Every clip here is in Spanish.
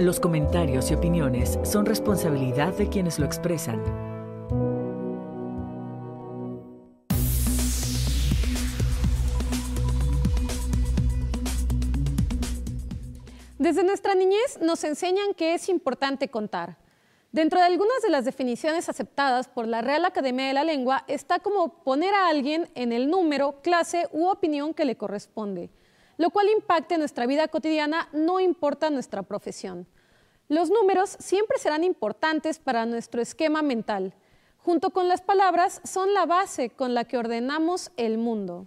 Los comentarios y opiniones son responsabilidad de quienes lo expresan. Desde nuestra niñez nos enseñan que es importante contar. Dentro de algunas de las definiciones aceptadas por la Real Academia de la Lengua está como poner a alguien en el número, clase u opinión que le corresponde lo cual impacte nuestra vida cotidiana, no importa nuestra profesión. Los números siempre serán importantes para nuestro esquema mental. Junto con las palabras, son la base con la que ordenamos el mundo.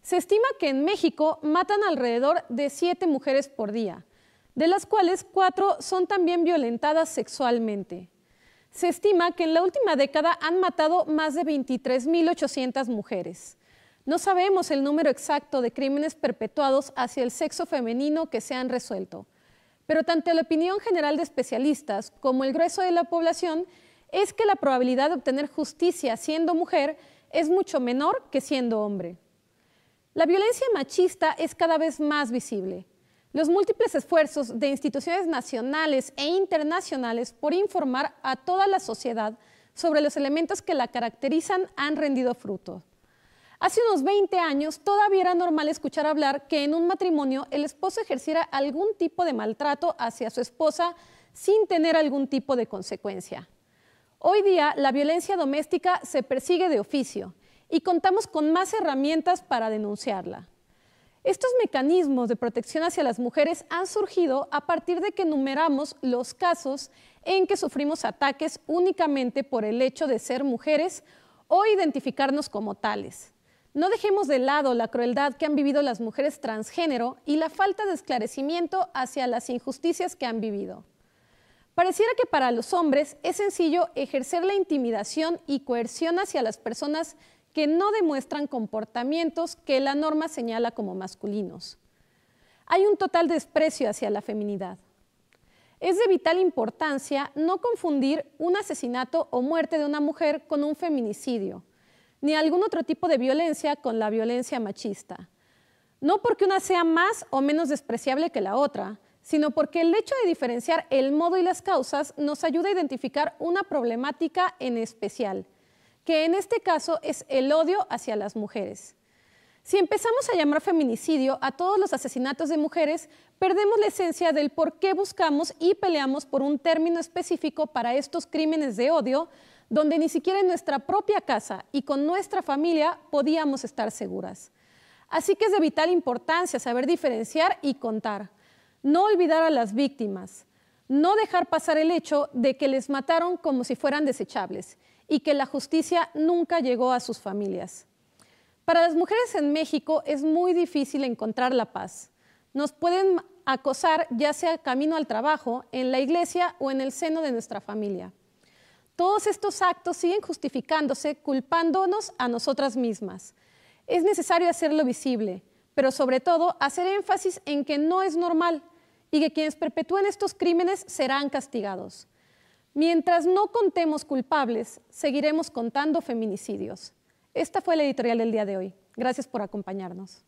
Se estima que en México matan alrededor de siete mujeres por día, de las cuales cuatro son también violentadas sexualmente. Se estima que en la última década han matado más de 23.800 mujeres. No sabemos el número exacto de crímenes perpetuados hacia el sexo femenino que se han resuelto, pero tanto la opinión general de especialistas como el grueso de la población es que la probabilidad de obtener justicia siendo mujer es mucho menor que siendo hombre. La violencia machista es cada vez más visible. Los múltiples esfuerzos de instituciones nacionales e internacionales por informar a toda la sociedad sobre los elementos que la caracterizan han rendido fruto. Hace unos 20 años todavía era normal escuchar hablar que en un matrimonio el esposo ejerciera algún tipo de maltrato hacia su esposa sin tener algún tipo de consecuencia. Hoy día la violencia doméstica se persigue de oficio y contamos con más herramientas para denunciarla. Estos mecanismos de protección hacia las mujeres han surgido a partir de que enumeramos los casos en que sufrimos ataques únicamente por el hecho de ser mujeres o identificarnos como tales. No dejemos de lado la crueldad que han vivido las mujeres transgénero y la falta de esclarecimiento hacia las injusticias que han vivido. Pareciera que para los hombres es sencillo ejercer la intimidación y coerción hacia las personas que no demuestran comportamientos que la norma señala como masculinos. Hay un total desprecio hacia la feminidad. Es de vital importancia no confundir un asesinato o muerte de una mujer con un feminicidio ni algún otro tipo de violencia con la violencia machista. No porque una sea más o menos despreciable que la otra, sino porque el hecho de diferenciar el modo y las causas nos ayuda a identificar una problemática en especial, que en este caso es el odio hacia las mujeres. Si empezamos a llamar feminicidio a todos los asesinatos de mujeres, perdemos la esencia del por qué buscamos y peleamos por un término específico para estos crímenes de odio, donde ni siquiera en nuestra propia casa y con nuestra familia podíamos estar seguras. Así que es de vital importancia saber diferenciar y contar. No olvidar a las víctimas. No dejar pasar el hecho de que les mataron como si fueran desechables y que la justicia nunca llegó a sus familias. Para las mujeres en México es muy difícil encontrar la paz. Nos pueden acosar ya sea camino al trabajo, en la iglesia o en el seno de nuestra familia todos estos actos siguen justificándose, culpándonos a nosotras mismas. Es necesario hacerlo visible, pero sobre todo hacer énfasis en que no es normal y que quienes perpetúen estos crímenes serán castigados. Mientras no contemos culpables, seguiremos contando feminicidios. Esta fue la editorial del día de hoy. Gracias por acompañarnos.